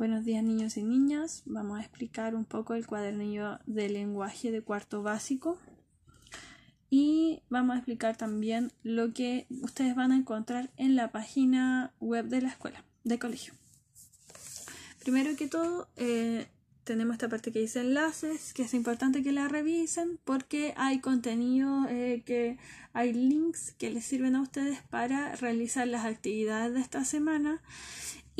Buenos días niños y niñas. Vamos a explicar un poco el cuadernillo de lenguaje de cuarto básico. Y vamos a explicar también lo que ustedes van a encontrar en la página web de la escuela, de colegio. Primero que todo, eh, tenemos esta parte que dice enlaces, que es importante que la revisen porque hay contenido, eh, que hay links que les sirven a ustedes para realizar las actividades de esta semana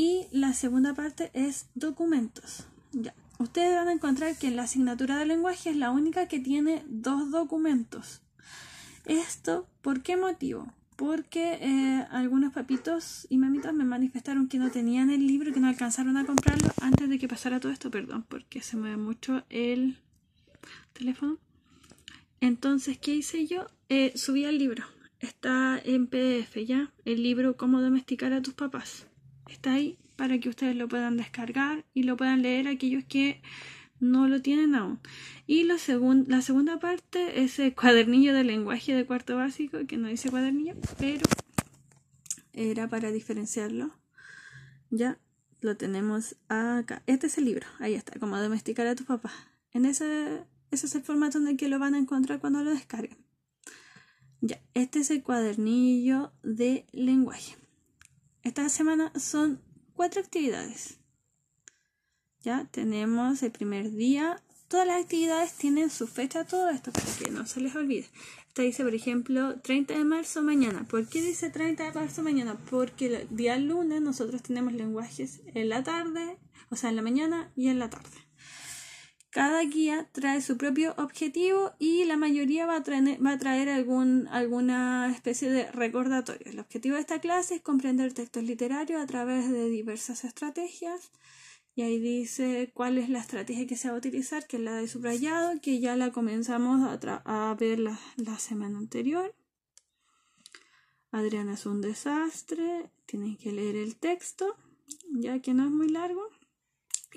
y la segunda parte es documentos. Ya. Ustedes van a encontrar que la asignatura de lenguaje es la única que tiene dos documentos. ¿Esto por qué motivo? Porque eh, algunos papitos y mamitas me manifestaron que no tenían el libro, que no alcanzaron a comprarlo antes de que pasara todo esto. Perdón, porque se mueve mucho el teléfono. Entonces, ¿qué hice yo? Eh, subí el libro. Está en PDF ya. El libro Cómo domesticar a tus papás está ahí para que ustedes lo puedan descargar y lo puedan leer aquellos que no lo tienen aún. Y la, la segunda parte es el cuadernillo de lenguaje de cuarto básico, que no dice cuadernillo, pero era para diferenciarlo. Ya lo tenemos acá. Este es el libro, ahí está, como domesticar a tu papá. En ese, ese es el formato en el que lo van a encontrar cuando lo descarguen. Ya, este es el cuadernillo de lenguaje esta semana son cuatro actividades. Ya tenemos el primer día. Todas las actividades tienen su fecha, todo esto, para que no se les olvide. Esta dice, por ejemplo, 30 de marzo mañana. ¿Por qué dice 30 de marzo mañana? Porque el día lunes nosotros tenemos lenguajes en la tarde, o sea, en la mañana y en la tarde. Cada guía trae su propio objetivo y la mayoría va a traer, va a traer alguna especie de recordatorio. El objetivo de esta clase es comprender textos literarios a través de diversas estrategias. Y ahí dice cuál es la estrategia que se va a utilizar, que es la de subrayado, que ya la comenzamos a, ver la, la semana anterior. Adriana es un desastre, tienen que leer el texto, ya que no es muy largo.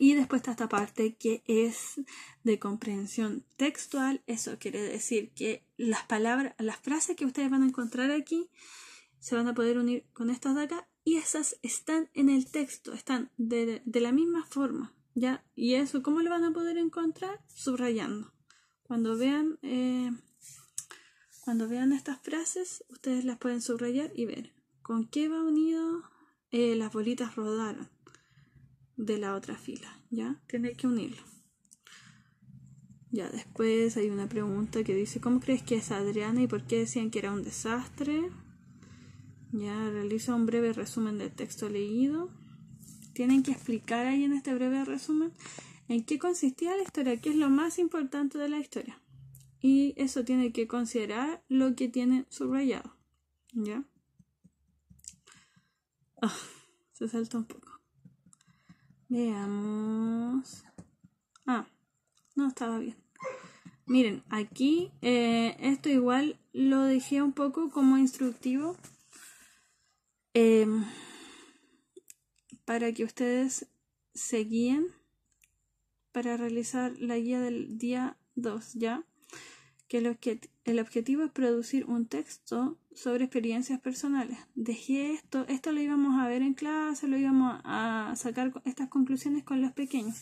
Y después está esta parte que es de comprensión textual. Eso quiere decir que las palabras, las frases que ustedes van a encontrar aquí se van a poder unir con estas de acá y esas están en el texto, están de, la misma forma. ¿ya? ¿Y eso cómo lo van a poder encontrar? Subrayando. Cuando vean, eh, cuando vean estas frases, ustedes las pueden subrayar y ver con qué va unido eh, las bolitas rodaron de la otra fila, ¿ya? Tiene que unirlo. Ya después hay una pregunta que dice, ¿cómo crees que es Adriana y por qué decían que era un desastre? Ya realiza un breve resumen del texto leído. Tienen que explicar ahí en este breve resumen en qué consistía la historia, qué es lo más importante de la historia. Y eso tiene que considerar lo que tiene subrayado. ¿Ya? Ah, se salta un poco. Veamos. Ah, no estaba bien. Miren, aquí eh, esto igual lo dejé un poco como instructivo em, para que ustedes se guíen para realizar la guía del día 2, ¿ya? que el, objetivo es producir un texto sobre experiencias personales. Dejé esto, esto lo íbamos a ver en clase, lo íbamos a sacar estas conclusiones con los pequeños.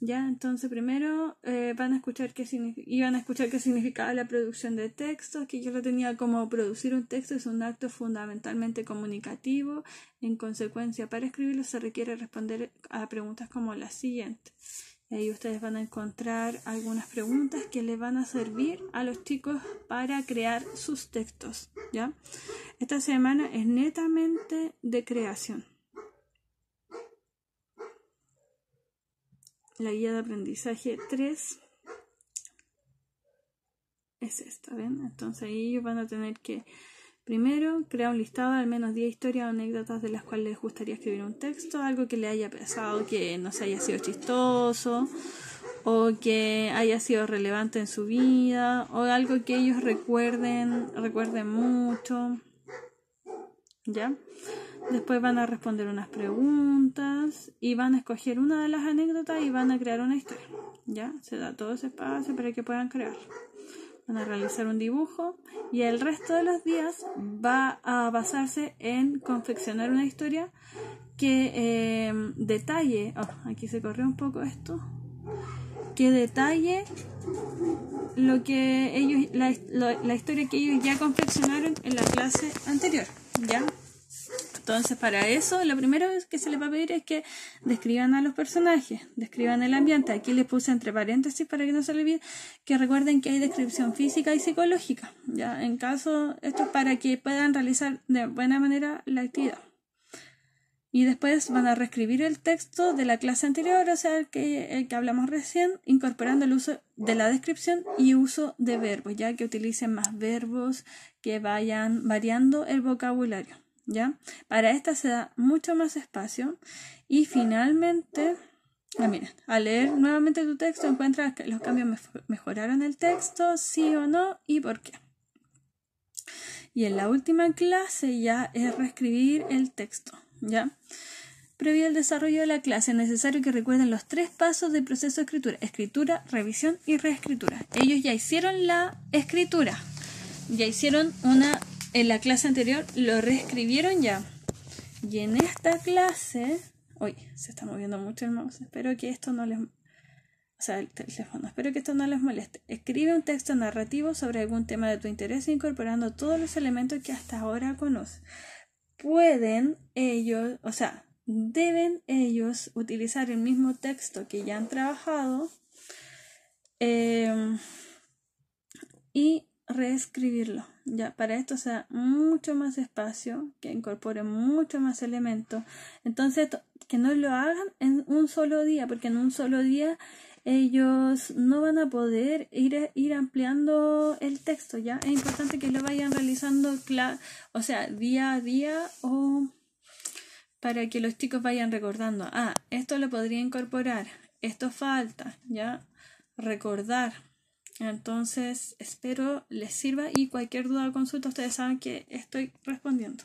Ya, entonces primero eh, van a escuchar qué iban a escuchar qué significaba la producción de textos, que yo lo tenía como producir un texto es un acto fundamentalmente comunicativo. En consecuencia, para escribirlo se requiere responder a preguntas como la siguiente ahí ustedes van a encontrar algunas preguntas que le van a servir a los chicos para crear sus textos, ¿ya? Esta semana es netamente de creación. La guía de aprendizaje 3 es esta, ¿ven? Entonces ahí van a tener que Primero, crea un listado de al menos 10 historias o anécdotas de las cuales les gustaría escribir un texto, algo que le haya pasado, que no se haya sido chistoso o que haya sido relevante en su vida o algo que ellos recuerden, recuerden mucho. ¿Ya? Después van a responder unas preguntas y van a escoger una de las anécdotas y van a crear una historia. ¿Ya? Se da todo ese espacio para que puedan crear van a realizar un dibujo y el resto de los días va a basarse en confeccionar una historia que em, detalle, oh, aquí se corrió un poco esto, que detalle lo que ellos, la historia que ellos ya confeccionaron en la clase anterior, ¿ya? Entonces, para eso, lo primero que se les va a pedir es que describan a los personajes, describan el ambiente. Aquí les puse entre paréntesis para que no se olviden que recuerden que hay descripción física y psicológica. Ya, en caso, esto es para que puedan realizar de buena manera la actividad. Y después van a reescribir el texto de la clase anterior, o sea, el que, el que hablamos recién, incorporando el uso de la descripción y uso de verbos, ya que utilicen más verbos, que vayan variando el vocabulario. ¿ya? Para esta se da mucho más espacio. Y finalmente, ah, al leer nuevamente tu texto encuentras que los cambios mejoraron el texto, sí o no, y por qué. Y en la última clase ya es reescribir el texto, ¿ya? Previo al desarrollo de la clase es necesario que recuerden los tres pasos del proceso de escritura, escritura, revisión y reescritura. Ellos ya hicieron la escritura, ya hicieron una en la clase anterior lo reescribieron ya. Y en esta clase, uy, se está moviendo mucho el mouse, espero que esto no les... O sea, el teléfono, espero que esto no les moleste. Escribe un texto narrativo sobre algún tema de tu interés incorporando todos los elementos que hasta ahora conoces. Pueden ellos, o sea, deben ellos utilizar el mismo texto que ya han trabajado eh, y reescribirlo. Ya, para esto sea mucho más espacio, que incorpore mucho más elementos. Entonces, que no lo hagan en un solo día, porque en un solo día ellos no van a poder ir, ir ampliando el texto, ¿ya? Es importante que lo vayan realizando, o sea, día a día o para que los chicos vayan recordando, ah, esto lo podría incorporar, esto falta, ¿ya? Recordar. Entonces, espero les sirva y cualquier duda o consulta ustedes saben que estoy respondiendo.